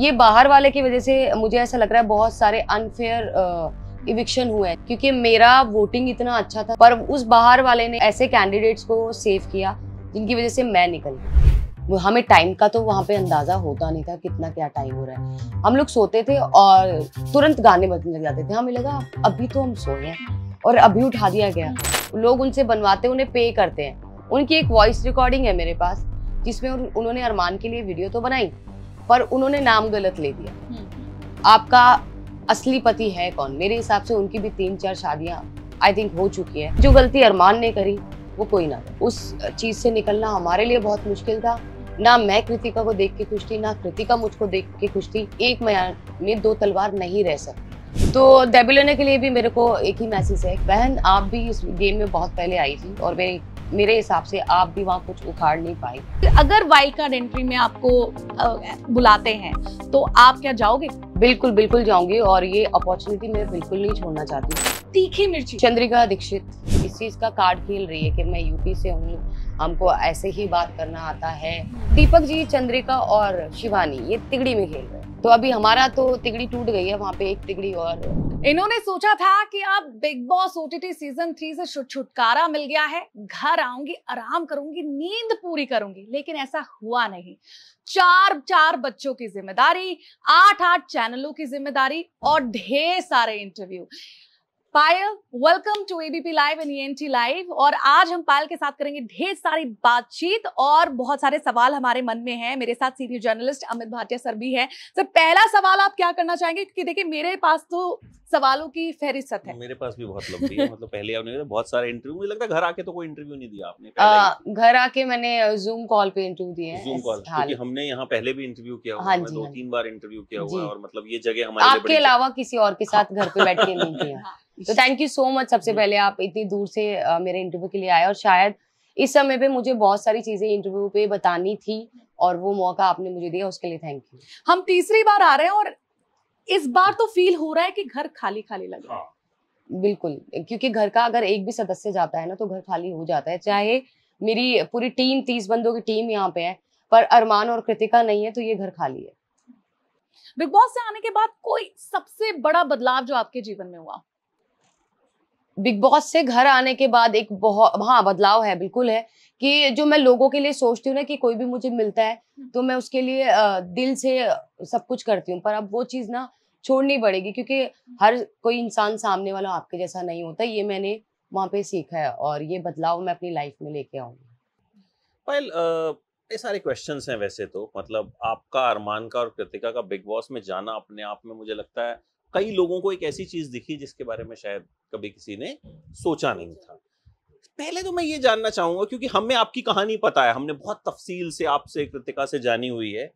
ये बाहर वाले की वजह से मुझे ऐसा लग रहा है बहुत सारे अनफेयर इविक्शन हुए हैं क्योंकि मेरा वोटिंग इतना अच्छा था पर उस बाहर वाले ने ऐसे कैंडिडेट्स को सेव किया जिनकी वजह से मैं निकल हमें हाँ, टाइम का तो वहाँ पे अंदाज़ा होता नहीं था कितना क्या टाइम हो रहा है हम लोग सोते थे और तुरंत गाने बजने लग जाते थे हमें लगा अभी तो हम सोए हैं और अभी उठा दिया गया लोग उनसे बनवाते उन्हें पे करते हैं उनकी एक वॉइस रिकॉर्डिंग है मेरे पास जिसमें उन्होंने अरमान के लिए वीडियो तो बनाई पर उन्होंने नाम गलत ले दिया हम्म। आपका असली पति है कौन मेरे हिसाब से उनकी भी तीन चार शादियां आई थिंक हो चुकी है जो गलती अरमान ने करी वो कोई ना उस चीज़ से निकलना हमारे लिए बहुत मुश्किल था ना मैं कृतिका को देख के खुश थी ना कृतिका मुझको देख के खुश थी एक मैं में दो तलवार नहीं रह सकती तो डेबिलोने के लिए भी मेरे को एक ही मैसेज है बहन आप भी इस गेम में बहुत पहले आई थी और मेरी मेरे हिसाब से आप भी वहाँ कुछ उखाड़ नहीं पाए अगर वाइल्ड कार्ड एंट्री में आपको बुलाते हैं तो आप क्या जाओगे बिल्कुल बिल्कुल जाऊंगी और ये अपॉर्चुनिटी मैं बिल्कुल नहीं छोड़ना चाहती तीखी मिर्ची चंद्रिका दीक्षित इस चीज का कार्ड खेल रही है कि मैं यूपी से हूँ हमको ऐसे ही बात करना आता है हम्म। दीपक जी चंद्रिका और शिवानी ये तिगड़ी में खेल रहे तो अभी हमारा तो तिगड़ी टूट गई है वहाँ पे एक तिगड़ी और इन्होंने सोचा था कि अब Bigg Boss OTT season three से छुटकारा मिल गया है घर आऊंगी आराम करूंगी नींद पूरी करूंगी लेकिन ऐसा हुआ नहीं चार चार बच्चों की जिम्मेदारी आठ आठ चैनलों की जिम्मेदारी और ढेर सारे interview Payal welcome to ABP live and ENT live और आज हम पायल के साथ करेंगे ढेर सारी बातचीत और बहुत सारे सवाल हमारे मन में हैं मेरे साथ senior journalist Amit Bhatia sir भी हैं सर पहला सवाल आप क्या करना चाहेंगे क्योंकि देखिए मेरे पास तो सवालों की फहरिस्त है मेरे पास भी बहुत लंबी है मतलब पहले आपने बहुत सारे इंटरव्यू मुझे लगता है घर आके तो कोई इंटरव्यू नहीं दिया आपने घर आके मैंने जूम कॉल पे इंटरव्यू दिए जूम कॉल क्योंकि हमने यहाँ पहले भी इंटरव्यू किया हुआ हाँ है दो हाँ तीन बार इंटरव्यू किया हुआ है और मतलब ये जगह हमारे आपके अलावा किसी और के साथ घर पे बैठ के नहीं किया हाँ। तो थैंक यू सो मच सबसे पहले आप इतनी दूर से मेरे इंटरव्यू के लिए आए और शायद इस समय पे मुझे बहुत सारी चीजें इंटरव्यू पे बतानी थी और वो मौका आपने मुझे दिया उसके लिए थैंक यू हम तीसरी बार आ रहे हैं और इस बार तो फील हो रहा है कि घर खाली खाली लग रहा है हाँ। बिल्कुल क्योंकि घर का अगर एक भी सदस्य जाता है ना तो घर खाली हो जाता है चाहे मेरी पूरी टीम तीस बंदों की टीम यहाँ पे है पर अरमान और कृतिका नहीं है तो ये घर खाली है बिग बॉस से आने के बाद कोई सबसे बड़ा बदलाव जो आपके जीवन में हुआ बिग बॉस से घर आने के बाद एक बहुत हाँ बदलाव है बिल्कुल है कि जो मैं लोगों के लिए सोचती हूँ ना कि कोई भी मुझे मिलता है हम्म। तो मैं उसके लिए दिल से सब कुछ करती हूँ पर अब वो चीज़ ना छोड़नी पड़ेगी क्योंकि हम्म। हर कोई इंसान सामने वाला आपके जैसा नहीं होता ये मैंने वहाँ पे सीखा है और ये बदलाव मैं अपनी लाइफ में लेके आऊँगी पायल ये सारे क्वेश्चन हैं वैसे तो मतलब आपका अरमान का और कृतिका का बिग बॉस में जाना अपने आप में मुझे लगता है कई लोगों को एक ऐसी चीज दिखी जिसके बारे में शायद कभी किसी ने सोचा नहीं था पहले तो मैं ये जानना चाहूंगा क्योंकि हमें आपकी कहानी पता है हमने बहुत तफसील से आपसे कृतिका से जानी हुई है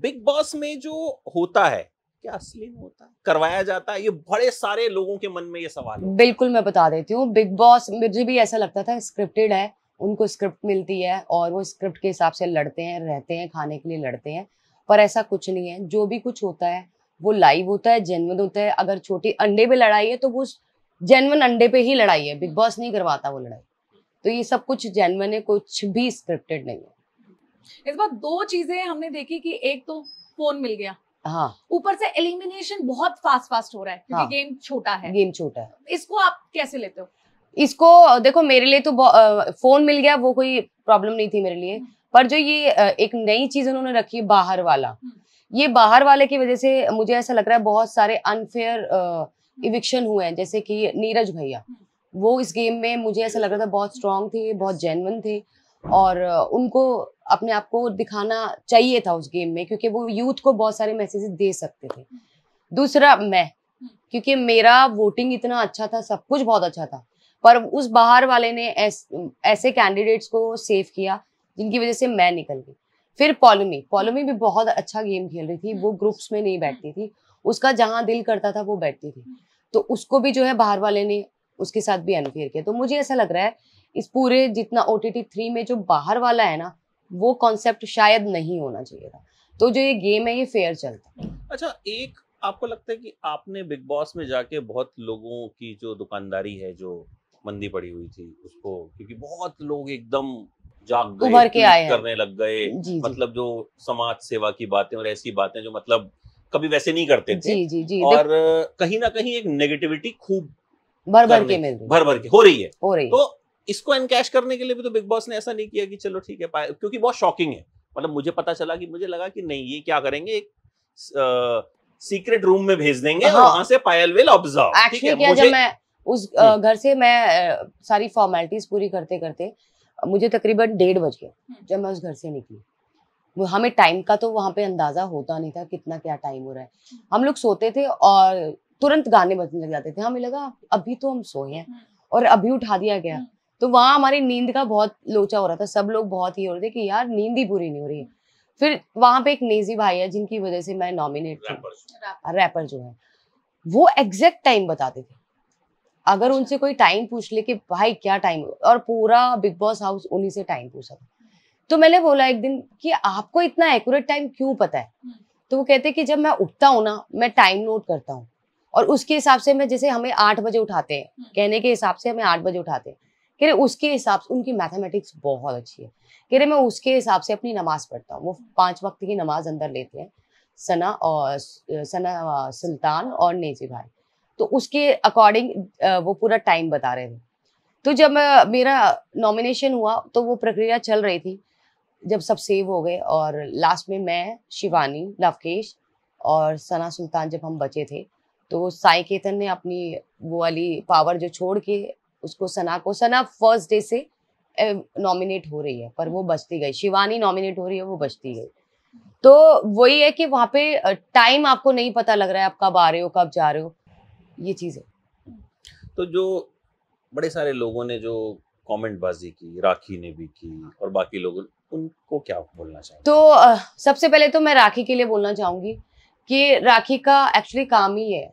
बिग बॉस में जो होता है क्या असली में होता है करवाया जाता है ये बड़े सारे लोगों के मन में ये सवाल है बिल्कुल मैं बता देती हूँ बिग बॉस मुझे भी ऐसा लगता था स्क्रिप्टेड है उनको स्क्रिप्ट मिलती है और वो स्क्रिप्ट के हिसाब से लड़ते हैं रहते हैं खाने के लिए लड़ते हैं पर ऐसा कुछ नहीं है जो भी कुछ होता है वो लाइव होता है जेनवन होता है अगर छोटी अंडे पे लड़ाई है तो वो जेनवन अंडे पे ही लड़ाई है बिग बॉस नहीं करवाता वो लड़ाई तो ये सब कुछ जेनवन है कुछ भी स्क्रिप्टेड नहीं है इस बार दो चीजें हमने देखी कि एक तो फोन मिल गया हाँ ऊपर से एलिमिनेशन बहुत फास्ट फास्ट हो रहा है क्योंकि हाँ, गेम छोटा है गेम छोटा है इसको आप कैसे लेते हो इसको देखो मेरे लिए तो फोन मिल गया वो कोई प्रॉब्लम नहीं थी मेरे लिए पर जो ये एक नई चीज उन्होंने रखी बाहर वाला हम्म। ये बाहर वाले की वजह से मुझे ऐसा लग रहा है बहुत सारे अनफेयर इविक्शन हुए हैं जैसे कि नीरज भैया वो इस गेम में मुझे ऐसा लग रहा था बहुत स्ट्रांग थे बहुत जेनवन थे और उनको अपने आप को दिखाना चाहिए था उस गेम में क्योंकि वो यूथ को बहुत सारे मैसेजेस दे सकते थे दूसरा मैं क्योंकि मेरा वोटिंग इतना अच्छा था सब कुछ बहुत अच्छा था पर उस बाहर वाले ने ऐस, ऐसे कैंडिडेट्स को सेव किया जिनकी वजह से मैं निकल गई फिर पॉलोमी पॉलोमी भी बहुत अच्छा गेम खेल रही थी वो ग्रुप्स में नहीं बैठती थी उसका जहाँ दिल करता था वो बैठती थी तो उसको भी जो है बाहर वाले ने उसके साथ भी अनफेयर किया तो मुझे ऐसा लग रहा है इस पूरे जितना ओ टी थ्री में जो बाहर वाला है ना वो कॉन्सेप्ट शायद नहीं होना चाहिए था तो जो ये गेम है ये फेयर चलता है अच्छा एक आपको लगता है कि आपने बिग बॉस में जाके बहुत लोगों की जो दुकानदारी है जो मंदी पड़ी हुई थी उसको क्योंकि बहुत लोग एकदम जाग गए उभर के आए करने लग गए जी, मतलब जो समाज सेवा की बातें और ऐसी बातें जो मतलब कभी वैसे नहीं करते थे जी, जी, जी, और कहीं ना कहीं एक नेगेटिविटी खूब भर भर के मिल भर भर के हो रही है हो रही है तो इसको एनकैश करने के लिए भी तो बिग बॉस ने ऐसा नहीं किया कि चलो ठीक है क्योंकि बहुत शॉकिंग है मतलब मुझे पता चला कि मुझे लगा कि नहीं ये क्या करेंगे एक सीक्रेट रूम में भेज देंगे हाँ। वहां से पायल विल ऑब्जर्व एक्चुअली क्या जब मैं उस घर से मैं सारी फॉर्मेलिटीज पूरी करते करते मुझे तकरीबन डेढ़ बज गया हम्म। जब मैं उस घर से निकली हमें टाइम का तो वहाँ पे अंदाजा होता नहीं था कितना क्या टाइम हो रहा है हम्म। हम लोग सोते थे और तुरंत गाने बजने लग जाते थे हमें लगा अभी तो हम सोए हैं हम्म। और अभी उठा दिया गया तो वहाँ हमारी नींद का बहुत लोचा हो रहा था सब लोग बहुत ही हो रहे थे कि यार नींद ही पूरी नहीं हो रही है फिर वहाँ पे एक नेजी भाई है जिनकी वजह से मैं नॉमिनेट थी रैपर जो है वो एग्जैक्ट टाइम बताते थे अगर उनसे कोई टाइम पूछ ले कि भाई क्या टाइम और पूरा बिग बॉस हाउस उन्हीं से टाइम पूछा तो मैंने बोला एक दिन कि आपको इतना एक्यूरेट टाइम क्यों पता है तो वो कहते कि जब मैं उठता हूँ ना मैं टाइम नोट करता हूँ और उसके हिसाब से मैं जैसे हमें आठ बजे उठाते हैं हम्म। कहने के हिसाब से हमें आठ बजे उठाते हैं कह रहे उसके हिसाब से उनकी मैथमेटिक्स बहुत अच्छी है कह रहे मैं उसके हिसाब से अपनी नमाज पढ़ता हूँ वो पाँच वक्त की नमाज अंदर लेते हैं सना और सना सुल्तान और नेजी भाई तो उसके अकॉर्डिंग वो पूरा टाइम बता रहे थे तो जब मेरा नॉमिनेशन हुआ तो वो प्रक्रिया चल रही थी जब सब सेव हो गए और लास्ट में मैं शिवानी लवकेश और सना सुल्तान जब हम बचे थे तो वो साई केतन ने अपनी वो वाली पावर जो छोड़ के उसको सना को सना फर्स्ट डे से नॉमिनेट हो रही है पर वो बचती गई शिवानी नॉमिनेट हो रही है वो बचती गई तो वही है कि वहाँ पे टाइम आपको नहीं पता लग रहा है आप कब आ रहे हो कब जा रहे हो ये चीज़ है तो जो बड़े सारे लोगों ने जो कमेंट बाजी की राखी ने भी की और बाकी लोगों उनको क्या बोलना चाहिए तो आ, सबसे पहले तो मैं राखी के लिए बोलना चाहूंगी कि राखी का एक्चुअली काम ही है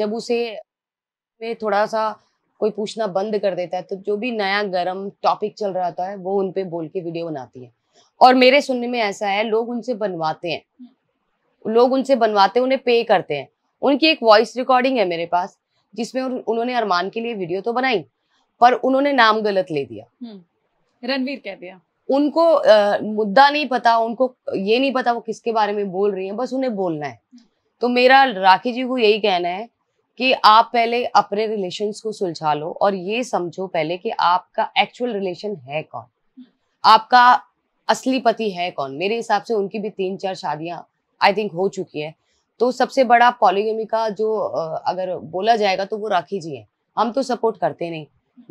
जब उसे में थोड़ा सा कोई पूछना बंद कर देता है तो जो भी नया गर्म टॉपिक चल रहा होता है वो उन पे बोल के वीडियो बनाती है और मेरे सुनने में ऐसा है लोग उनसे बनवाते हैं लोग उनसे बनवाते हैं उन्हें पे करते हैं उनकी एक वॉइस रिकॉर्डिंग है मेरे पास जिसमें उन्होंने अरमान के लिए वीडियो तो बनाई पर उन्होंने नाम गलत ले दिया हम्म, रणवीर कह दिया उनको आ, मुद्दा नहीं पता उनको ये नहीं पता वो किसके बारे में बोल रही है बस उन्हें बोलना है हम्म। तो मेरा राखी जी को यही कहना है कि आप पहले अपने रिलेशन को सुलझा लो और ये समझो पहले कि आपका एक्चुअल रिलेशन है कौन हम्म। आपका असली पति है कौन मेरे हिसाब से उनकी भी तीन चार शादियां आई थिंक हो चुकी है तो सबसे बड़ा पॉलीगेमी का जो अगर बोला जाएगा तो वो राखी जी हैं हम तो सपोर्ट करते नहीं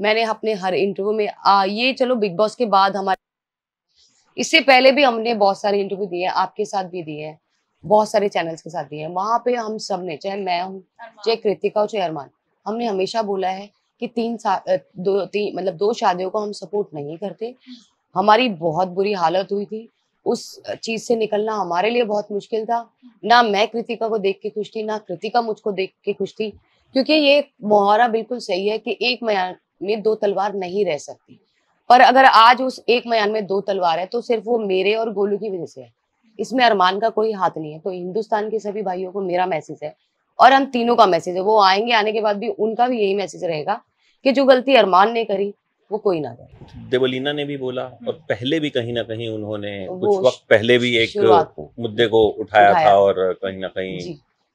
मैंने अपने हर इंटरव्यू में आ, ये चलो बिग बॉस के बाद हमारे इससे पहले भी हमने बहुत सारे इंटरव्यू दिए हैं आपके साथ भी दिए हैं बहुत सारे चैनल्स के साथ दिए हैं वहाँ पे हम सब ने चाहे मैं हूँ चाहे कृतिका हो चाहे अरमान हमने हमेशा बोला है कि तीन दो तीन मतलब दो शादियों को हम सपोर्ट नहीं करते हम्म। हमारी बहुत बुरी हालत हुई थी उस चीज से निकलना हमारे लिए बहुत मुश्किल था ना मैं कृतिका को देख के खुश थी ना कृतिका मुझको देख के खुश थी क्योंकि ये मुहावरा बिल्कुल सही है कि एक मयान में दो तलवार नहीं रह सकती पर अगर आज उस एक मयान में दो तलवार है तो सिर्फ वो मेरे और गोलू की वजह से है इसमें अरमान का कोई हाथ नहीं है तो हिंदुस्तान के सभी भाइयों को मेरा मैसेज है और हम तीनों का मैसेज है वो आएंगे आने के बाद भी उनका भी यही मैसेज रहेगा कि जो गलती अरमान ने करी वो कोई ना करे देवलीना ने भी बोला हम्म। और पहले भी कहीं ना कहीं उन्होंने कुछ वक्त पहले भी एक मुद्दे को उठाया, उठाया था और कहीं ना कहीं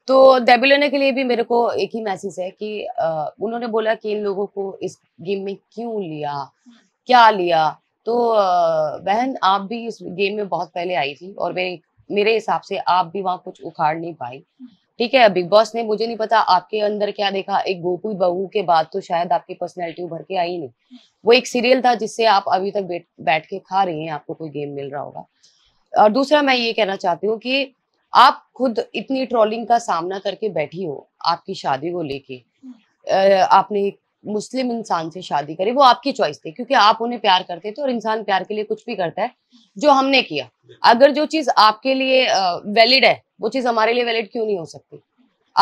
तो देवलीना के लिए भी मेरे को एक ही मैसेज है कि उन्होंने बोला कि इन लोगों को इस गेम में क्यों लिया क्या लिया तो बहन आप भी इस गेम में बहुत पहले आई थी और मेरे मेरे हिसाब से आप भी वहाँ कुछ उखाड़ नहीं पाई ठीक है बिग बॉस ने मुझे नहीं पता आपके अंदर क्या देखा एक गोपू बहू के बाद तो शायद आपकी पर्सनैलिटी उभर के आई नहीं वो एक सीरियल था जिससे आप अभी तक बैठ के खा रहे हैं आपको कोई गेम मिल रहा होगा और दूसरा मैं ये कहना चाहती हूँ कि आप खुद इतनी ट्रोलिंग का सामना करके बैठी हो आपकी शादी को लेके आपने मुस्लिम इंसान से शादी करे वो आपकी चॉइस थी क्योंकि आप उन्हें प्यार करते थे और इंसान प्यार के लिए कुछ भी करता है जो हमने किया अगर जो चीज आपके लिए वैलिड है वो चीज हमारे लिए वैलिड क्यों नहीं हो सकती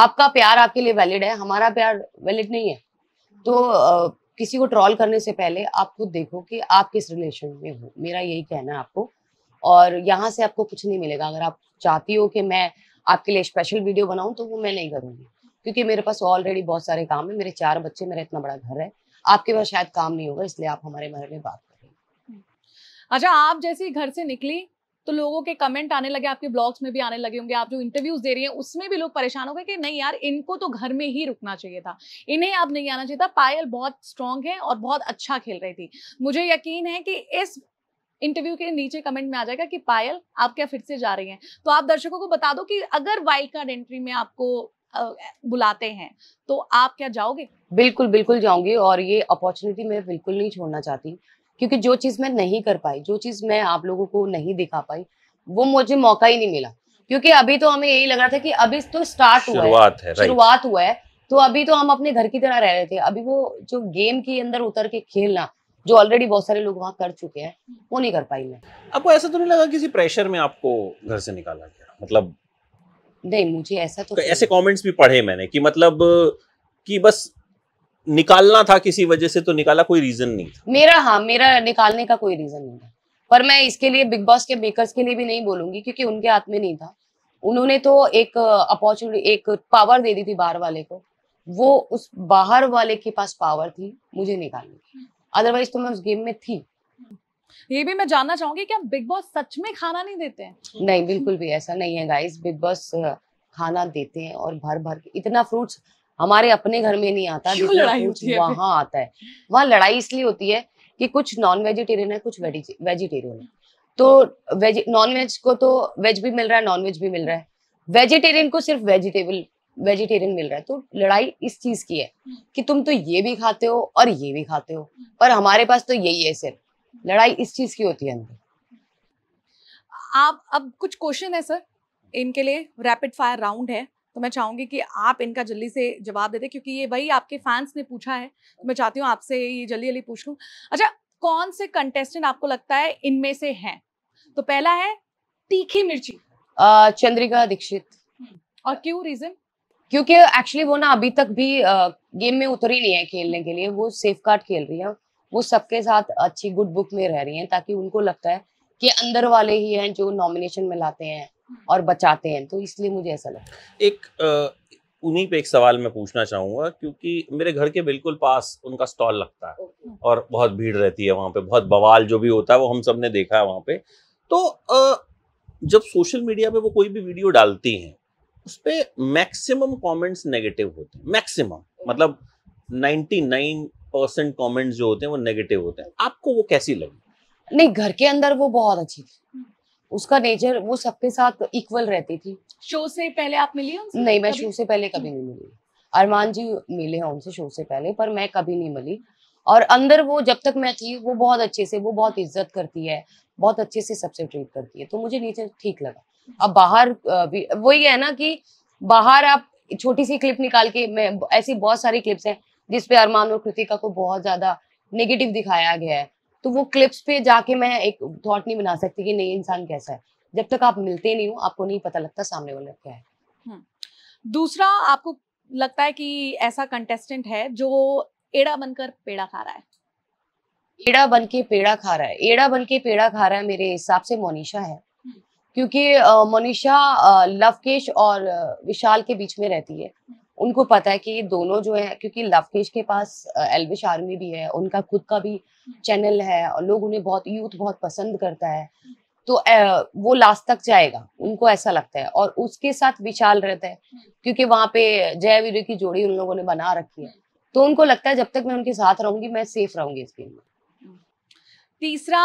आपका प्यार आपके लिए वैलिड है हमारा प्यार वैलिड नहीं है तो आ, किसी को ट्रॉल करने से पहले आप खुद देखो कि आप किस रिलेशन में हो मेरा यही कहना है आपको और यहाँ से आपको कुछ नहीं मिलेगा अगर आप चाहती हो कि मैं आपके लिए स्पेशल वीडियो बनाऊं तो वो मैं नहीं करूँगी क्योंकि मेरे पास ऑलरेडी बहुत सारे काम है मेरे चार बच्चे मेरा इतना बड़ा घर है आपके पास शायद काम नहीं होगा इसलिए आप हमारे बारे में बात करें अच्छा आप जैसे घर से निकली तो लोगों के कमेंट आने लगे आपके ब्लॉग्स में भी आने लगे होंगे आप जो इंटरव्यूज दे रही हैं उसमें भी लोग परेशान हो गए कि नहीं यार इनको तो घर में ही रुकना चाहिए था इन्हें अब नहीं आना चाहिए था पायल बहुत स्ट्रांग है और बहुत अच्छा खेल रही थी मुझे यकीन है कि इस इंटरव्यू के नीचे कमेंट में आ जाएगा कि पायल आप क्या फिर से जा रही हैं तो आप दर्शकों को बता दो कि अगर वाइल्ड कार्ड एंट्री में आपको बुलाते हैं तो आप क्या जाओगे बिल्कुल बिल्कुल जाऊंगी और ये अपॉर्चुनिटी मैं बिल्कुल नहीं छोड़ना चाहती क्योंकि जो चीज़ मैं नहीं कर पाई जो चीज़ मैं आप लोगों को नहीं दिखा पाई वो मुझे मौका ही नहीं मिला क्योंकि अभी तो हमें यही लग रहा था कि अभी तो स्टार्ट हुआ है शुरुआत हुआ है तो अभी तो हम अपने घर की तरह रह रहे थे अभी वो जो गेम के अंदर उतर के खेलना जो ऑलरेडी बहुत सारे लोग वहाँ कर चुके हैं वो नहीं कर पाई मैं आपको ऐसा तो नहीं लगा किसी प्रेशर में आपको घर से निकाला गया मतलब नहीं मुझे ऐसा तो, तो ऐसे कमेंट्स भी पढ़े मैंने कि मतलब कि बस निकालना था किसी वजह से तो निकाला कोई रीजन नहीं था मेरा हाँ मेरा निकालने का कोई रीजन नहीं था पर मैं इसके लिए बिग बॉस के मेकर्स के लिए भी नहीं बोलूंगी क्योंकि उनके हाथ में नहीं था उन्होंने तो एक अपॉर्चुनिटी uh, एक पावर दे दी थी बाहर वाले को वो उस बाहर वाले के पास पावर थी मुझे निकालने की अदरवाइज तो मैं उस गेम में थी ये भी मैं जानना चाहूंगी कि बिग बॉस सच में खाना नहीं देते हैं नहीं बिल्कुल भी ऐसा नहीं है गाइस बिग बॉस खाना देते हैं और भर भर के इतना फ्रूट्स हमारे अपने घर में नहीं आता वहाँ आता है वहाँ लड़ाई इसलिए होती है कि कुछ नॉन वेजिटेरियन है कुछ वेजिटेरियन है तो वेज नॉन वेज को तो वेज भी मिल रहा है नॉन वेज भी मिल रहा है वेजिटेरियन को सिर्फ वेजिटेबल वेजिटेरियन मिल रहा है तो लड़ाई इस चीज की है कि तुम तो ये भी खाते हो और ये भी खाते हो पर हमारे पास तो यही है सिर्फ लड़ाई इस चीज की होती है अंदर आप अब कुछ क्वेश्चन है सर इनके लिए रैपिड फायर राउंड है तो मैं चाहूंगी कि आप इनका जल्दी से जवाब देते क्योंकि ये वही आपके फैंस ने पूछा है तो मैं चाहती हूँ आपसे ये जल्दी जल्दी पूछ लू अच्छा कौन से कंटेस्टेंट आपको लगता है इनमें से हैं तो पहला है तीखी मिर्ची चंद्रिका दीक्षित और क्यों रीजन क्योंकि एक्चुअली वो ना अभी तक भी गेम में उतरी नहीं है खेलने के लिए वो सेफ कार्ड खेल रही है वो सबके साथ अच्छी गुड बुक में रह रही हैं ताकि उनको लगता है कि अंदर वाले ही हैं जो नॉमिनेशन में लाते हैं और बचाते हैं तो इसलिए मुझे ऐसा लगता है एक उन्हीं पे एक सवाल मैं पूछना चाहूंगा क्योंकि मेरे घर के बिल्कुल पास उनका स्टॉल लगता है और बहुत भीड़ रहती है वहाँ पे बहुत बवाल जो भी होता है वो हम सब ने देखा है वहाँ पे तो जब सोशल मीडिया पे वो कोई भी वीडियो डालती हैं उस पर मैक्सिमम कॉमेंट्स नेगेटिव होते हैं मैक्सिमम मतलब परसेंट कॉमेंट जो होते हैं वो नेगेटिव होते हैं आपको वो कैसी लगी नहीं घर के अंदर वो बहुत अच्छी थी उसका नेचर वो सबके साथ इक्वल रहती थी शो से पहले आप मिली हो नहीं मैं शो से पहले कभी नहीं मिली अरमान जी मिले हैं उनसे शो से पहले पर मैं कभी नहीं मिली और अंदर वो जब तक मैं थी वो बहुत अच्छे से वो बहुत इज्जत करती है बहुत अच्छे से सबसे ट्रीट करती है तो मुझे नेचर ठीक लगा अब बाहर वही है ना कि बाहर आप छोटी सी क्लिप निकाल के मैं ऐसी बहुत सारी क्लिप्स हैं जिसपे अरमान और कृतिका को बहुत ज्यादा नेगेटिव दिखाया गया है तो वो क्लिप्स पे जाके मैं एक थॉट नहीं बना सकती कि नहीं इंसान कैसा है जब तक आप मिलते नहीं हो आपको नहीं पता लगता सामने वाला क्या है हम्म। दूसरा आपको लगता है कि ऐसा कंटेस्टेंट है जो एड़ा बनकर पेड़ा खा रहा है एड़ा बन के पेड़ा खा रहा है एड़ा बन के पेड़ा खा रहा है मेरे हिसाब से मोनिशा है हम्म। क्योंकि मोनिशा लवकेश और विशाल के बीच में रहती है उनको पता है कि दोनों जो है क्योंकि लवकेश के पास एल्विश आर्मी भी है उनका खुद का भी चैनल है और लोग उन्हें बहुत यूथ बहुत पसंद करता है तो वो लास्ट तक जाएगा उनको ऐसा लगता है और उसके साथ विशाल रहता है क्योंकि वहां पे जय वीर की जोड़ी उन लोगों ने बना रखी है तो उनको लगता है जब तक मैं उनके साथ रहूंगी मैं सेफ रहूंगी इस गेम में तीसरा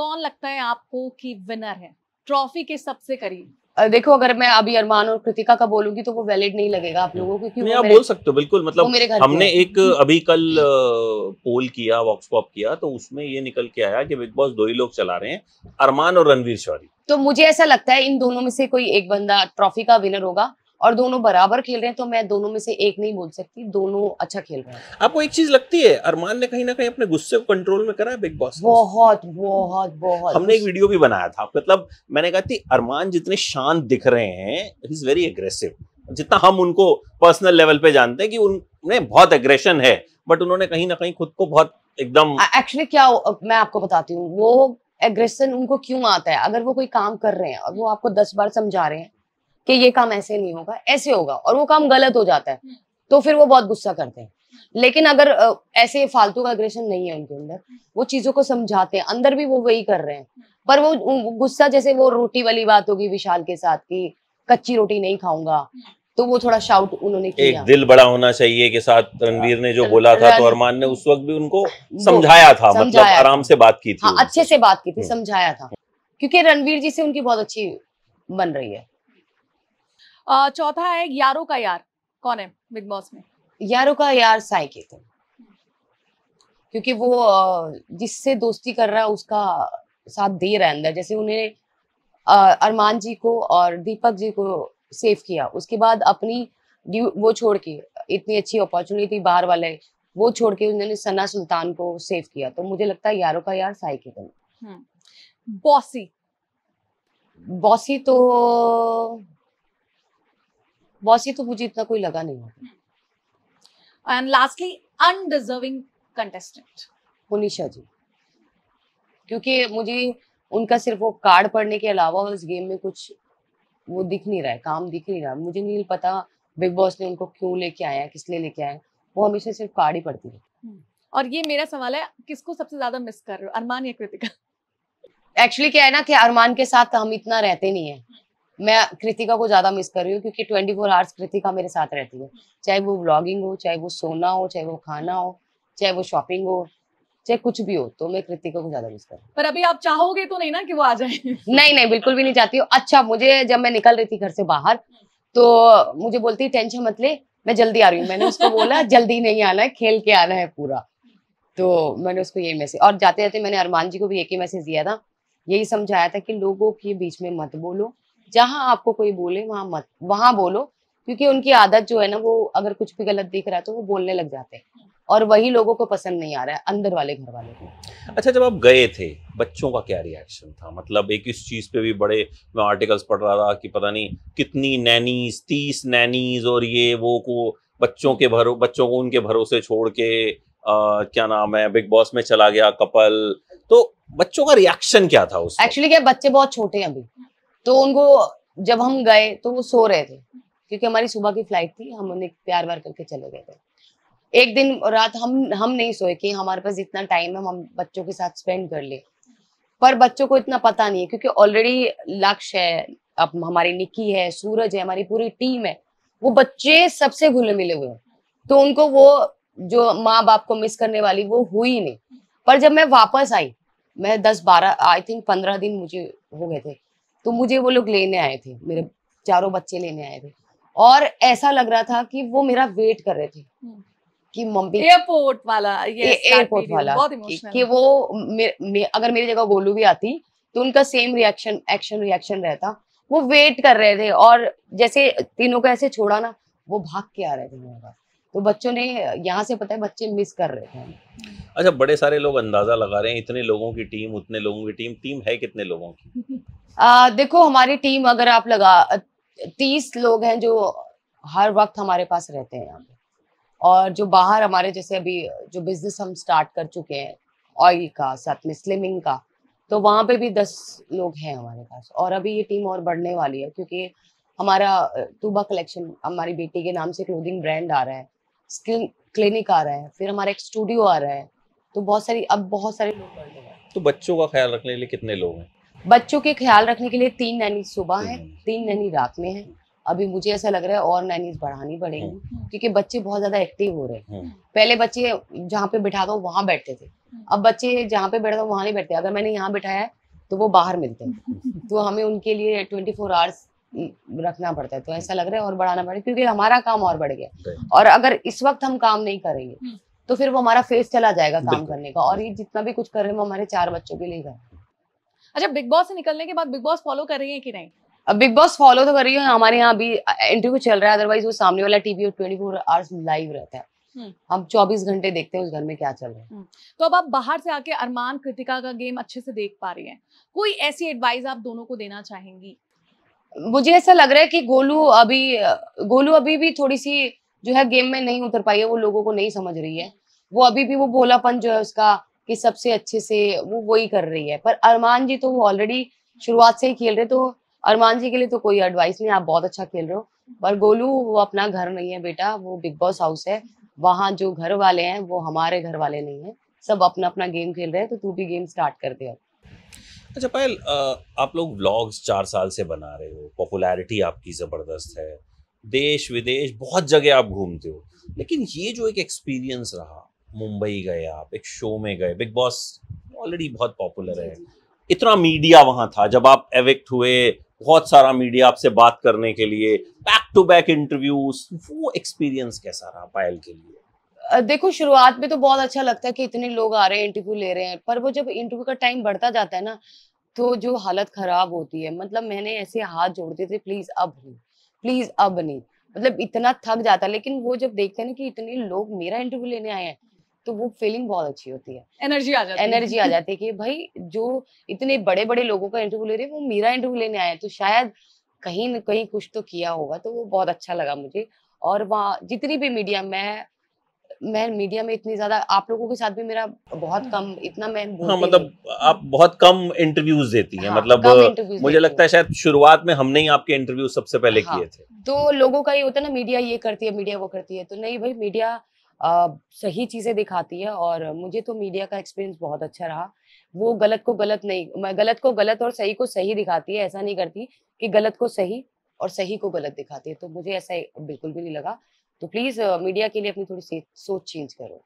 कौन लगता है आपको कि विनर है ट्रॉफी के सबसे करीब देखो अगर मैं अभी अरमान और कृतिका का बोलूंगी तो वो वैलिड नहीं लगेगा आप लोगों को क्योंकि आप बोल सकते हो बिल्कुल मतलब हमने एक अभी कल पोल किया वॉक्स पॉप किया तो उसमें ये निकल के आया कि बिग बॉस दो ही लोग चला रहे हैं अरमान और रणवीर शौरी तो मुझे ऐसा लगता है इन दोनों में से कोई एक बंदा ट्रॉफी का विनर होगा और दोनों बराबर खेल रहे हैं तो मैं दोनों में से एक नहीं बोल सकती दोनों अच्छा खेल रहे हैं आपको एक चीज लगती है अरमान ने कहीं ना कहीं अपने गुस्से को कंट्रोल में करा है बिग बॉस बहुत बहुत बहुत हमने एक वीडियो भी बनाया था मतलब मैंने कहा थी अरमान जितने शांत दिख रहे हैं इज वेरी एग्रेसिव जितना हम उनको पर्सनल लेवल पे जानते हैं कि उनमें बहुत एग्रेशन है बट उन्होंने कहीं ना कहीं खुद को बहुत एकदम एक्चुअली क्या मैं आपको बताती हूँ वो एग्रेशन उनको क्यों आता है अगर वो कोई काम कर रहे हैं और वो आपको दस बार समझा रहे हैं कि ये काम ऐसे नहीं होगा ऐसे होगा और वो काम गलत हो जाता है हम्म। तो फिर वो बहुत गुस्सा करते हैं लेकिन अगर ऐसे फालतू का अग्रेशन नहीं है उनके अंदर हम्म। वो चीजों को समझाते हैं अंदर भी वो वही कर रहे हैं हम्म। पर वो गुस्सा जैसे वो रोटी वाली बात होगी विशाल के साथ की कच्ची रोटी नहीं खाऊंगा तो वो थोड़ा शाउट उन्होंने किया एक दिल बड़ा होना चाहिए के साथ रणवीर ने जो बोला था तो अरमान ने उस वक्त भी उनको समझाया था मतलब समझाया मतलब आराम से बात की थी हाँ, अच्छे से बात की थी समझाया था क्योंकि रणवीर जी से उनकी बहुत अच्छी बन रही है चौथा है यारो का यार कौन है बिग बॉस में यारो का यार साई क्योंकि वो जिससे दोस्ती कर रहा है उसका साथ दे रहा है अंदर जैसे उन्हें अरमान जी को और दीपक जी को सेव किया उसके बाद अपनी वो छोड़ के इतनी अच्छी अपॉर्चुनिटी बाहर वाले वो छोड़ के उन्होंने सना सुल्तान को सेव किया तो मुझे लगता है यारो का यार साई की हम्म। बॉसी बॉसी तो बॉसी तो मुझे इतना कोई लगा नहीं होगा and lastly undeserving contestant Munisha ji क्योंकि मुझे उनका सिर्फ वो कार्ड पढ़ने के अलावा उस गेम में कुछ वो दिख नहीं रहा है काम दिख नहीं रहा मुझे नहीं पता बिग बॉस ने उनको क्यों लेके आया किस लिए लेके आया वो हमेशा सिर्फ कार्ड ही पढ़ती है हम्म, और ये मेरा सवाल है किसको सबसे ज्यादा मिस कर रहे हो अरमान या कृतिका एक्चुअली क्या है ना कि अरमान के साथ हम इतना रहते नहीं है मैं कृतिका को ज्यादा मिस कर रही हूँ क्योंकि ट्वेंटी फोर आवर्स कृतिका मेरे साथ रहती है चाहे वो ब्लॉगिंग हो चाहे वो सोना हो चाहे वो खाना हो चाहे वो शॉपिंग हो चाहे कुछ भी हो तो मैं कृतिका को ज्यादा मिस कर रही पर अभी आप चाहोगे तो नहीं ना कि वो आ जाए नहीं नहीं बिल्कुल भी नहीं चाहती हूँ अच्छा मुझे जब मैं निकल रही थी घर से बाहर तो मुझे बोलती टेंशन मत ले मैं जल्दी आ रही हूँ मैंने उसको बोला जल्दी नहीं आना है खेल के आना है पूरा तो मैंने उसको ये मैसेज और जाते जाते मैंने अरमान जी को भी एक ही मैसेज दिया था यही समझाया था कि लोगों के बीच में मत बोलो जहां आपको कोई बोले वहां मत वहां बोलो क्योंकि उनकी आदत जो है ना वो अगर कुछ भी गलत दिख रहा है तो वो बोलने लग जाते हैं और वही लोगों को पसंद नहीं आ रहा है अंदर वाले घर वाले को अच्छा जब आप गए थे बच्चों का क्या रिएक्शन था मतलब एक इस चीज पे भी बड़े मैं आर्टिकल्स पढ़ रहा था कि पता नहीं कितनी नैनीज तीस नैनीज और ये वो को बच्चों के भरो बच्चों को उनके भरोसे छोड़ के आ, क्या नाम है बिग बॉस में चला गया कपल तो बच्चों का रिएक्शन क्या था उस एक्चुअली क्या बच्चे बहुत छोटे हैं अभी तो उनको जब हम गए तो वो सो रहे थे क्योंकि हमारी सुबह की फ्लाइट थी हम उन्हें प्यार व्यार करके चले गए थे एक दिन रात हम हम नहीं सोए कि हमारे पास इतना टाइम है हम बच्चों के साथ स्पेंड कर ले पर बच्चों को इतना पता नहीं है क्योंकि ऑलरेडी लक्ष्य है अब हमारी निक्की है सूरज है हमारी पूरी टीम है वो बच्चे सबसे घुले मिले हुए तो उनको वो जो माँ बाप को मिस करने वाली वो हुई नहीं पर जब मैं वापस आई मैं दस बारह आई थिंक पंद्रह दिन मुझे हो गए थे तो मुझे वो लोग लेने आए थे मेरे चारों बच्चे लेने आए थे और ऐसा लग रहा था कि वो मेरा वेट कर रहे थे हम्म। कि मम्मी एयरपोर्ट वाला एयरपोर्ट वाला कि, कि वो मे, मे, अगर मेरी जगह गोलू भी आती तो उनका सेम रिएक्शन एक्शन रिएक्शन रहता वो वेट कर रहे थे और जैसे तीनों को ऐसे छोड़ा ना वो भाग के आ रहे थे मेरे पास तो बच्चों ने यहाँ से पता है बच्चे मिस कर रहे थे अच्छा बड़े सारे लोग अंदाजा लगा रहे हैं इतने लोगों की टीम उतने लोगों की टीम टीम है कितने लोगों की आ, देखो हमारी टीम अगर आप लगा तीस लोग हैं जो हर वक्त हमारे पास रहते हैं यहाँ पे और जो बाहर हमारे जैसे अभी जो बिजनेस हम स्टार्ट कर चुके हैं ऑयल का साथ में स्लिमिंग का तो वहाँ पे भी दस लोग हैं हमारे पास और अभी ये टीम और बढ़ने वाली है क्योंकि हमारा टूबा कलेक्शन हमारी बेटी के नाम से क्लोथिंग ब्रांड आ रहा है स्किन क्लिनिक आ रहा है फिर हमारा एक स्टूडियो आ रहा है तो बहुत सारी अब बहुत सारे लोग हैं तो बच्चों का ख्याल रखने के लिए कितने लोग हैं बच्चों के ख्याल रखने के लिए तीन नैनी सुबह है तीन नैनी रात में है अभी मुझे ऐसा लग रहा है और नैनी बढ़ानी पड़ेगी हम्म। हम्म। क्योंकि बच्चे बहुत ज्यादा एक्टिव हो रहे हैं हम्म। पहले बच्चे जहाँ पे बैठा दो वहाँ बैठते थे अब बच्चे जहाँ पे बैठा दो वहाँ नहीं बैठते अगर मैंने यहाँ बैठाया है तो वो बाहर मिलते हैं तो हमें उनके लिए ट्वेंटी फोर आवर्स रखना पड़ता है तो ऐसा हम्म। लग रहा है और बढ़ाना पड़ेगा क्योंकि हमारा काम और बढ़ गया और अगर इस वक्त हम काम नहीं करेंगे हम्म। तो फिर वो हमारा फेस चला जाएगा काम करने का और ये जितना भी कुछ कर रहे हैं वो हमारे चार बच्चों के लिए कर अच्छा बिग बॉस से निकलने के बाद बिग बॉस फॉलो कर रही है कि नहीं अब बिग बॉस फॉलो तो कर रही है हमारे यहाँ अभी इंटरव्यू चल रहा है अदरवाइज वो सामने वाला टीवी और ट्वेंटी फोर आवर्स लाइव रहता है हम्म। हम 24 घंटे देखते हैं उस घर में क्या चल रहा है तो अब आप बाहर से आके अरमान कृतिका का गेम अच्छे से देख पा रही हैं कोई ऐसी एडवाइस आप दोनों को देना चाहेंगी मुझे ऐसा लग रहा है कि गोलू अभी गोलू अभी भी थोड़ी सी जो है गेम में नहीं उतर पाई है वो लोगों को नहीं समझ रही है वो अभी भी वो भोलापन जो है उसका कि सबसे अच्छे से वो वही कर रही है पर अरमान जी तो वो ऑलरेडी शुरुआत से ही खेल रहे तो अरमान जी के लिए तो कोई एडवाइस नहीं आप बहुत अच्छा खेल रहे हो पर गोलू वो अपना घर नहीं है बेटा वो बिग बॉस हाउस है वहाँ जो घर वाले हैं वो हमारे घर वाले नहीं है सब अपना अपना गेम खेल रहे हैं तो तू भी गेम स्टार्ट कर दे अब अच्छा पायल आप लोग व्लॉग्स चार साल से बना रहे हो पॉपुलैरिटी आपकी ज़बरदस्त है देश विदेश बहुत जगह आप घूमते हो लेकिन ये जो एक एक्सपीरियंस रहा मुंबई गए आप एक शो में गए बिग बॉस ऑलरेडी बहुत पॉपुलर है इतना मीडिया वहां था जब आप एविक्ट हुए बहुत सारा मीडिया आपसे बात करने के लिए बैक टू बैक इंटरव्यूज वो एक्सपीरियंस कैसा रहा पायल के लिए देखो शुरुआत में तो बहुत अच्छा लगता है कि इतने लोग आ रहे हैं इंटरव्यू ले रहे हैं पर वो जब इंटरव्यू का टाइम बढ़ता जाता है ना तो जो हालत खराब होती है मतलब मैंने ऐसे हाथ जोड़ते थे प्लीज अब नहीं प्लीज अब नहीं मतलब इतना थक जाता लेकिन वो जब देखते हैं ना कि इतने लोग मेरा इंटरव्यू लेने आए हैं तो वो फीलिंग बहुत अच्छी होती है एनर्जी आ जाती एनर्जी आ जाती है कि भाई जो इतने बड़े बड़े लोगों का इंटरव्यू ले रहे हैं वो मेरा इंटरव्यू लेने आए तो शायद कहीं ना कहीं कुछ तो किया होगा तो वो बहुत अच्छा लगा मुझे और वहाँ जितनी भी मीडिया मैं मैं मीडिया में इतनी ज्यादा आप लोगों के साथ भी मेरा बहुत कम इतना मैं हाँ, मतलब आप बहुत कम इंटरव्यूज देती हैं हाँ, मतलब मुझे लगता है शायद शुरुआत में हमने ही आपके इंटरव्यू सबसे पहले हाँ, किए थे तो लोगों का ये होता है ना मीडिया ये करती है मीडिया वो करती है तो नहीं भाई मीडिया आ, सही चीज़ें दिखाती है और मुझे तो मीडिया का एक्सपीरियंस बहुत अच्छा रहा वो गलत को गलत नहीं मैं गलत को गलत और सही को सही दिखाती है ऐसा नहीं करती कि गलत को सही और सही को गलत दिखाती है तो मुझे ऐसा बिल्कुल भी नहीं लगा तो प्लीज मीडिया uh, के लिए अपनी थोड़ी सोच चेंज करो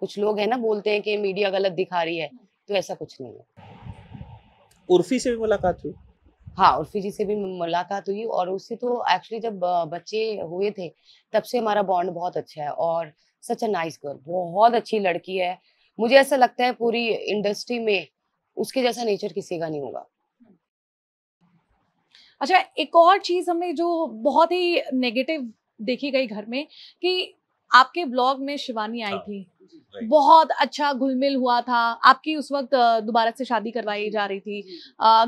कुछ लोग है ना बोलते हैं कि मीडिया गलत दिखा रही है तो ऐसा कुछ नहीं है उर्फी से भी मुलाकात हुई हाँ उर्फी जी से भी मुलाकात हुई और उससे तो एक्चुअली जब uh, बच्चे हुए थे तब से हमारा बॉन्ड बहुत अच्छा है और सच अ नाइस गर्ल बहुत अच्छी लड़की है मुझे ऐसा लगता है पूरी इंडस्ट्री में उसके जैसा नेचर किसी का नहीं होगा अच्छा एक और चीज हमने जो बहुत ही नेगेटिव देखी गई घर में कि आपके ब्लॉग में शिवानी आई हाँ। थी बहुत अच्छा घुलमिल हुआ था आपकी उस वक्त दोबारा से शादी करवाई जा रही थी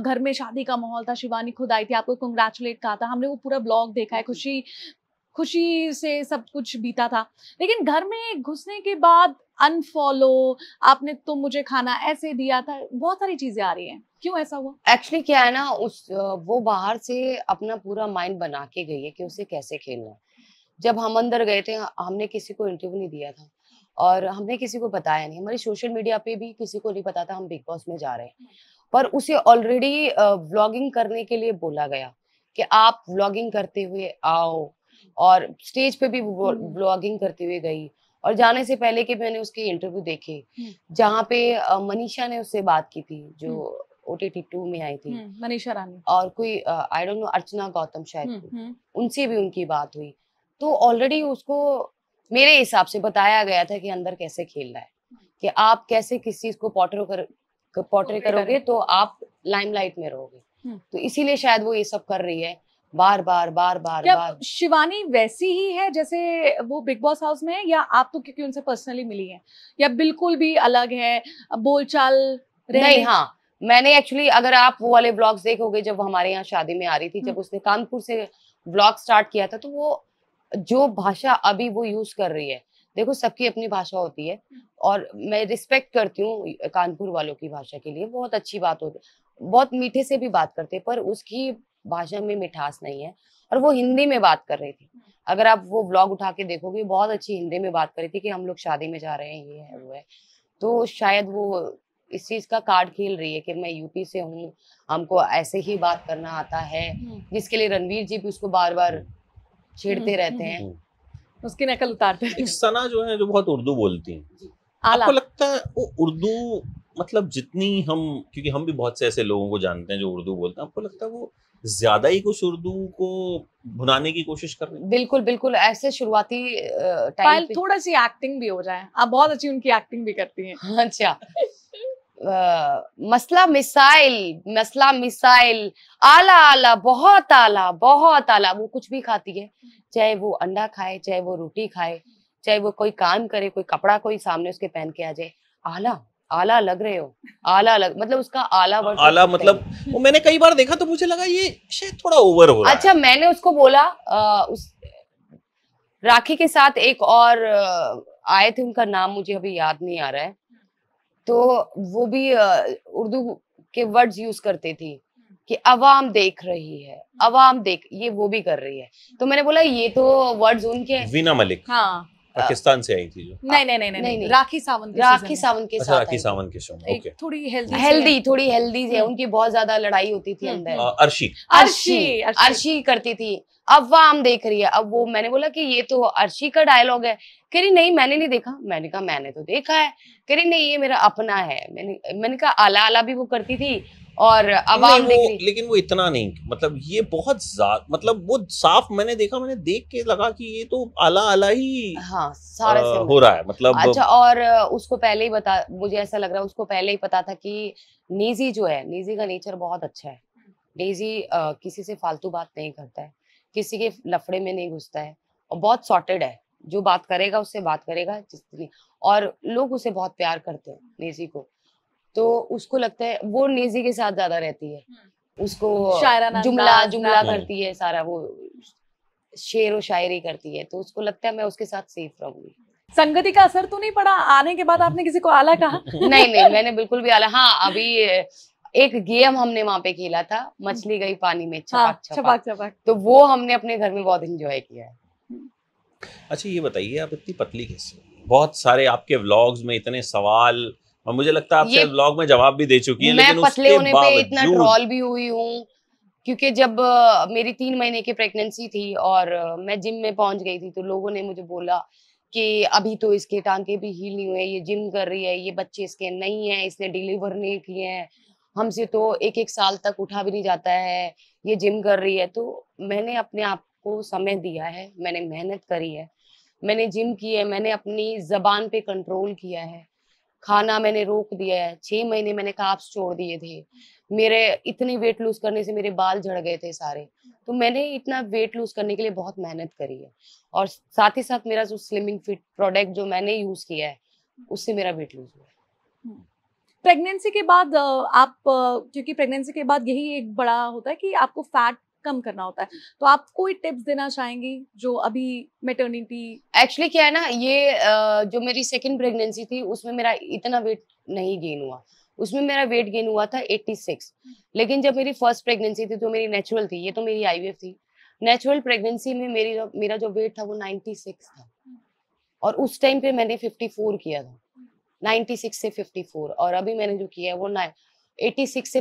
घर में शादी का माहौल था शिवानी खुद आई थी आपको कंग्रेचुलेट कहा था हमने वो पूरा ब्लॉग देखा है खुशी खुशी से सब कुछ बीता था लेकिन घर में घुसने के बाद अनफॉलो आपने तुम मुझे खाना ऐसे दिया था बहुत सारी चीजें आ रही हैं क्यों ऐसा हुआ एक्चुअली क्या है ना उस वो बाहर से अपना पूरा माइंड बना के गई है कि उसे कैसे खेलना है जब हम अंदर गए थे हमने किसी को इंटरव्यू नहीं दिया था और हमने किसी को बताया नहीं हमारी सोशल मीडिया पे भी किसी को नहीं पता था हम बिग बॉस में जा रहे हैं पर उसे ऑलरेडी व्लॉगिंग करने के लिए बोला गया कि आप व्लॉगिंग करते हुए आओ और स्टेज पे भी व्लॉगिंग हम्म। करते हुए गई और जाने से पहले के मैंने उसके इंटरव्यू देखे हम्म। जहाँ पे मनीषा ने उससे बात की थी जो ओ टी टी टू में आई थी हम्म, मनीषा रानी और कोई I don't know Archana Gautam शायद उनसे भी उनकी बात हुई तो ऑलरेडी उसको मेरे हिसाब से बताया गया था कि अंदर कैसे खेलना है कि आप कैसे किस चीज को पॉटर कर पॉटर करोगे तो आप लाइमलाइट में रहोगे हम्म। तो इसीलिए शायद वो ये सब कर रही है बार बार बार बार क्या बार शिवानी वैसी ही है जैसे वो बिग बॉस हाउस में है या आप तो क्योंकि उनसे पर्सनली मिली हैं या बिल्कुल भी अलग है बोलचाल नहीं हाँ मैंने एक्चुअली अगर आप वो वाले ब्लॉग्स देखोगे जब हमारे यहाँ शादी में आ रही थी जब हम्म। उसने कानपुर से ब्लॉग स्टार्ट किया था तो वो जो भाषा अभी वो यूज कर रही है देखो सबकी अपनी भाषा होती है और मैं रिस्पेक्ट करती हूँ कानपुर वालों की भाषा के लिए बहुत अच्छी बात होती है बहुत मीठे से भी बात करते पर उसकी भाषा में मिठास नहीं है और वो हिंदी में बात कर रही थी अगर आप वो ब्लॉग उठा के देखोगे बहुत अच्छी हिंदी में बात कर रही थी कि हम लोग शादी में जा रहे हैं ये है वो है तो शायद वो इस चीज का कार्ड खेल रही है कि मैं यूपी से हूँ हमको ऐसे ही बात करना आता है हम्म। जिसके लिए रणवीर जी भी उसको बार बार छेड़ते हम्म, रहते हम्म। हैं उसकी नकल उतारते हैं सना जो है जो बहुत उर्दू बोलती है आपको लगता है वो उर्दू मतलब जितनी हम क्योंकि हम भी बहुत से ऐसे लोगों को जानते हैं जो उर्दू बोलते हैं आपको लगता है वो ज्यादा ही कुछ उर्दू को भुनाने की कोशिश कर रहे हैं बिल्कुल बिल्कुल ऐसे शुरुआती टाइम थोड़ा सी एक्टिंग भी हो जाए आप बहुत अच्छी उनकी एक्टिंग भी करती हैं हाँ, अच्छा मसला मिसाइल मसला मिसाइल आला आला बहुत आला बहुत आला वो कुछ भी खाती है चाहे वो अंडा खाए चाहे वो रोटी खाए चाहे वो कोई काम करे कोई कपड़ा कोई सामने उसके पहन के आ जाए आला आला लग रहे हो आला लग मतलब उसका आला वर्ड आला मतलब वो मैंने कई बार देखा तो मुझे लगा ये शायद थोड़ा ओवर हो रहा अच्छा मैंने उसको बोला आ, उस राखी के साथ एक और आए थे उनका नाम मुझे अभी याद नहीं आ रहा है तो वो भी उर्दू के वर्ड्स यूज करती थी कि अवाम देख रही है अवाम देख ये वो भी कर रही है तो मैंने बोला ये तो वर्ड्स उनके वीना मलिक हाँ पाकिस्तान से आई थी जो नहीं नहीं नहीं नहीं राखी सावंत राखी सावंत के अच्छा, साथ राखी सावंत के साथ थोड़ी हेल्दी हेल्दी थोड़ी हेल्दी है हम्म। उनकी बहुत ज्यादा लड़ाई होती थी हम्म। अंदर अर्शी अर्शी अर्शी करती थी अब वह आम देख रही है अब वो मैंने बोला कि ये तो अर्शी का डायलॉग है कह रही नहीं मैंने नहीं देखा मैंने कहा मैंने तो देखा है कह रही नहीं ये मेरा अपना है मैंने मैंने कहा आला आला भी वो करती थी और आवाम वो, लेकिन वो इतना नहीं मतलब ये बहुत मतलब वो साफ मैंने देखा मैंने देख के लगा कि ये तो आला आला ही हाँ सारा आ, हो रहा है मतलब अच्छा और उसको पहले ही बता मुझे ऐसा लग रहा है उसको पहले ही पता था कि नीजी जो है नीजी का नेचर बहुत अच्छा है डेजी किसी से फालतू बात नहीं करता है किसी के लफड़े में नहीं घुसता है और बहुत सॉर्टेड है जो बात करेगा उससे बात करेगा जिस और लोग उसे बहुत प्यार करते हैं नेजी को तो उसको लगता है वो नेजी के साथ ज्यादा रहती है हम्म। उसको जुमला जुमला हाँ। करती है सारा वो शेर व शायरी करती है तो उसको लगता है मैं उसके साथ सेफ रहूंगी संगति का असर तो नहीं पड़ा आने के बाद आपने किसी को आला कहा नहीं नहीं मैंने बिल्कुल भी आला हाँ अभी एक गेम हमने वहां पे खेला था मछली गई पानी में हाँ, छपाक हाँ, छपाक छपाक तो वो हमने अपने घर में बहुत एंजॉय किया है अच्छा ये बताइए आप इतनी पतली कैसे बहुत सारे आपके व्लॉग्स में इतने सवाल और मुझे लगता है आपसे ब्लॉग में जवाब भी दे चुकी है मैं पतले होने पे इतना ट्रॉल भी हुई हूँ क्योंकि जब मेरी तीन महीने की प्रेगनेंसी थी और मैं जिम में पहुंच गई थी तो लोगों ने मुझे बोला कि अभी तो इसके टांके भी हील नहीं हुए ये जिम कर रही है ये बच्चे इसके नहीं है इसने डिलीवर नहीं किए हैं हमसे तो एक एक साल तक उठा भी नहीं जाता है ये जिम कर रही है तो मैंने अपने आप को समय दिया है मैंने मेहनत करी है मैंने जिम की है मैंने अपनी जबान पे कंट्रोल किया है खाना मैंने रोक दिया है छह महीने मैंने काप्स छोड़ दिए थे मेरे इतने वेट लूज करने से मेरे बाल झड़ गए थे सारे तो मैंने इतना वेट लूज करने के लिए बहुत मेहनत करी है और साथ ही साथ मेरा जो स्लिमिंग फिट प्रोडक्ट जो मैंने यूज किया है उससे मेरा वेट लूज हुआ प्रेगनेंसी हम्म। के बाद आप क्योंकि प्रेगनेंसी के बाद यही एक बड़ा होता है कि आपको फैट कम करना होता है तो आप कोई टिप्स देना चाहेंगी जो अभी मेटर्निटी एक्चुअली क्या है ना ये जो मेरी सेकेंड प्रेगनेंसी थी उसमें मेरा इतना वेट नहीं गेन हुआ उसमें मेरा वेट गेन हुआ था 86 लेकिन जब मेरी फर्स्ट प्रेगनेंसी थी तो मेरी नेचुरल थी ये तो मेरी आईवीएफ थी नेचुरल प्रेगनेंसी में मेरी मेरा जो वेट था वो 96 था और उस टाइम पे मैंने 54 किया था 96 से 54 और अभी मैंने जो किया है वो 86 से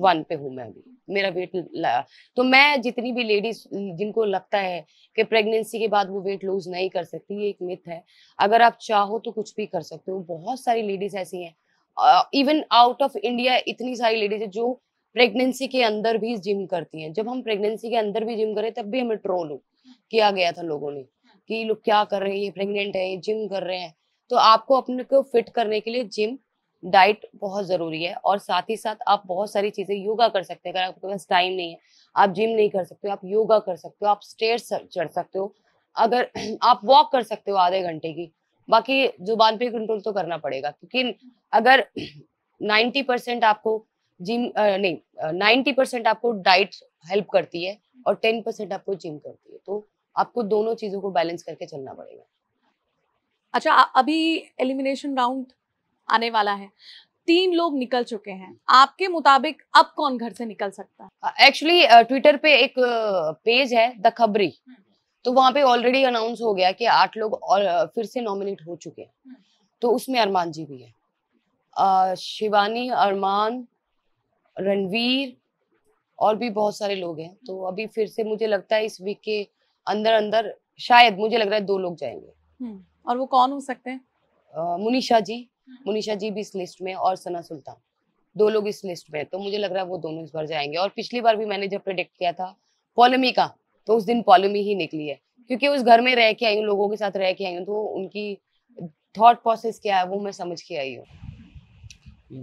वन पे हूँ मैं अभी मेरा वेट लाया तो मैं जितनी भी लेडीज जिनको लगता है कि प्रेगनेंसी के बाद वो वेट लूज नहीं कर सकती ये एक मिथ है अगर आप चाहो तो कुछ भी कर सकते हो बहुत सारी लेडीज ऐसी हैं इवन आउट ऑफ इंडिया इतनी सारी लेडीज है जो प्रेगनेंसी के अंदर भी जिम करती हैं जब हम प्रेगनेंसी के अंदर भी जिम करें तब भी हमें ट्रोल किया गया था लोगों ने कि लोग क्या कर रहे हैं ये प्रेगनेंट है ये जिम कर रहे हैं तो आपको अपने को फिट करने के लिए जिम डाइट बहुत ज़रूरी है और साथ ही साथ आप बहुत सारी चीज़ें योगा कर सकते हैं अगर आपके पास टाइम नहीं है आप जिम नहीं कर सकते हो आप योगा कर सकते हो आप स्टेयर चढ़ सकते हो अगर आप वॉक कर सकते हो आधे घंटे की बाकी जुबान पे कंट्रोल तो करना पड़ेगा क्योंकि अगर 90 परसेंट आपको जिम नहीं 90 परसेंट आपको डाइट हेल्प करती है और 10 परसेंट आपको जिम करती है तो आपको दोनों चीज़ों को बैलेंस करके चलना पड़ेगा अच्छा अभी एलिमिनेशन राउंड आने वाला है तीन लोग निकल चुके हैं आपके मुताबिक अब कौन घर से निकल सकता है एक्चुअली ट्विटर पे एक पेज है द खबरी हम्म। तो वहां पे ऑलरेडी अनाउंस हो गया कि आठ लोग और फिर से नॉमिनेट हो चुके हैं हम्म। तो उसमें अरमान जी भी है आ, शिवानी अरमान रणवीर और भी बहुत सारे लोग हैं तो हम्म। अभी फिर से मुझे लगता है इस वीक के अंदर अंदर शायद मुझे लग रहा है दो लोग जाएंगे और वो कौन हो सकते हैं मुनीषा जी मुनीषा जी भी इस लिस्ट में और सना सुल्तान दो लोग इस लिस्ट में तो मुझे लग रहा है वो दोनों इस बार जाएंगे और पिछली बार भी मैंने जब प्रिडिक्ट किया था पॉलमी का तो उस दिन पॉलमी ही निकली है क्योंकि उस घर में रह के आई हूँ लोगों के साथ रह के आई हूँ तो उनकी थॉट प्रोसेस क्या है वो मैं समझ के आई हूँ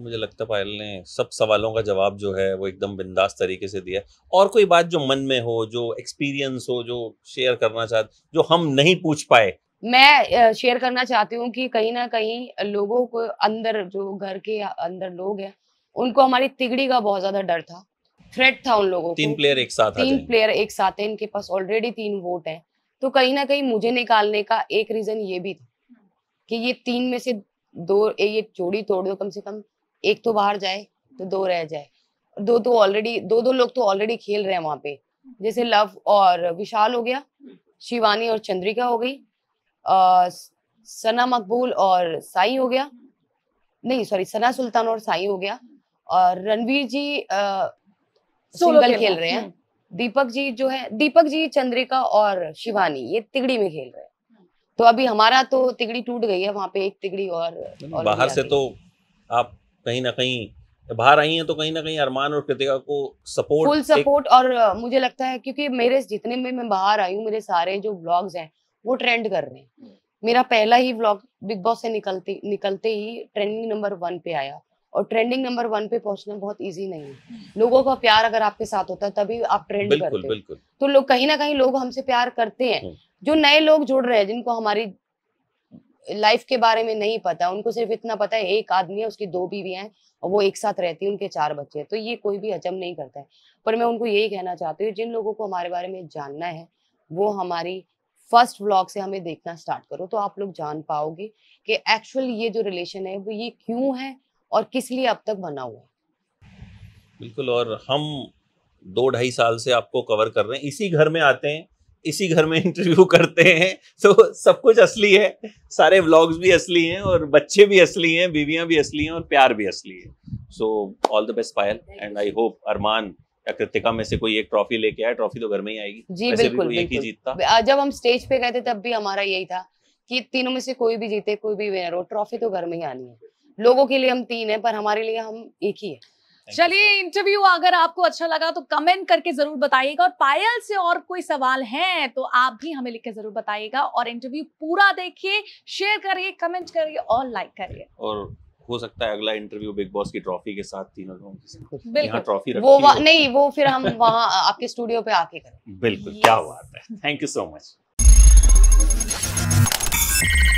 मुझे लगता है पायल ने सब सवालों का जवाब जो है वो एकदम बिंदास तरीके से दिया और कोई बात जो मन में हो जो एक्सपीरियंस हो जो शेयर करना चाहते जो हम नहीं पूछ पाए मैं शेयर करना चाहती हूँ कि कहीं ना कहीं लोगों को अंदर जो घर के अंदर लोग हैं उनको हमारी तिगड़ी का बहुत ज्यादा डर था थ्रेट था उन लोगों तीन को प्लेयर एक साथ तीन प्लेयर एक साथ है इनके पास ऑलरेडी तीन वोट है तो कहीं ना कहीं मुझे निकालने का एक रीजन ये भी था कि ये तीन में से दो ये जोड़ी तोड़ दो कम से कम एक तो बाहर जाए तो दो रह जाए दो तो ऑलरेडी दो दो लोग तो ऑलरेडी खेल रहे हैं वहां पे जैसे लव और विशाल हो गया शिवानी और चंद्रिका हो गई सना मकबूल और साई हो गया नहीं सॉरी सना सुल्तान और साई हो गया और रणवीर जी सिंगल खेल रहे हैं हम्म। दीपक जी जो है दीपक जी चंद्रिका और शिवानी ये तिगड़ी में खेल रहे हैं तो अभी हमारा तो तिगड़ी टूट गई है वहां पे एक तिगड़ी और, और बाहर से तो आप कहीं ना कहीं बाहर आई हैं तो कहीं ना कहीं अरमान और कृतिका को सपोर्ट फुल सपोर्ट एक... और मुझे लगता है क्योंकि मेरे जितने में मैं बाहर आई हूँ मेरे सारे जो ब्लॉग्स हैं वो ट्रेंड कर रहे हैं हम्म। मेरा पहला ही व्लॉग बिग बॉस से निकलते निकलते ही ट्रेंडिंग नंबर वन पे आया और ट्रेंडिंग नंबर वन पे पहुंचना बहुत इजी नहीं है हम्म। लोगों का प्यार अगर आपके साथ होता है तभी आप ट्रेंड करते बिल्कुल। तो लोग कहीं ना कहीं लोग हमसे प्यार करते हैं हम्म। जो नए लोग जुड़ रहे हैं जिनको हमारी लाइफ के बारे में नहीं पता उनको सिर्फ इतना पता है एक आदमी है उसकी दो बीवियां हैं और वो एक साथ रहती है उनके चार बच्चे हैं तो ये कोई भी हजम नहीं करता है पर मैं उनको यही कहना चाहती हूँ जिन लोगों को हमारे बारे में जानना है वो हमारी फर्स्ट व्लॉग से हमें देखना स्टार्ट करो तो आप लोग जान पाओगे कि एक्चुअल ये जो रिलेशन है वो ये क्यों है और किस लिए अब तक बना हुआ बिल्कुल और हम दो ढाई साल से आपको कवर कर रहे हैं इसी घर में आते हैं इसी घर में इंटरव्यू करते हैं तो सब कुछ असली है सारे व्लॉग्स भी असली हैं और बच्चे भी असली हैं बीवियां भी असली हैं और प्यार भी असली है so all the best Payal and I hope Armaan या कृतिका में से कोई एक ट्रॉफी लेके आए ट्रॉफी तो घर में ही आएगी जी बिल्कुल, जीतता जब हम स्टेज पे गए थे तब भी हमारा यही था कि तीनों में से कोई भी जीते कोई भी विनर हो ट्रॉफी तो घर में ही आनी है लोगों के लिए हम तीन हैं पर हमारे लिए हम एक ही है चलिए इंटरव्यू अगर आपको अच्छा लगा तो कमेंट करके जरूर बताइएगा और पायल से और कोई सवाल है तो आप भी हमें लिख के जरूर बताइएगा और इंटरव्यू पूरा देखिए शेयर करिए कमेंट करिए और लाइक करिए और हो सकता है अगला इंटरव्यू बिग बॉस की ट्रॉफी के साथ तीनों लोगों ट्रॉफी वो नहीं वो फिर हम वहाँ आपके स्टूडियो पे आके करें बिल्कुल क्या बात है थैंक यू सो मच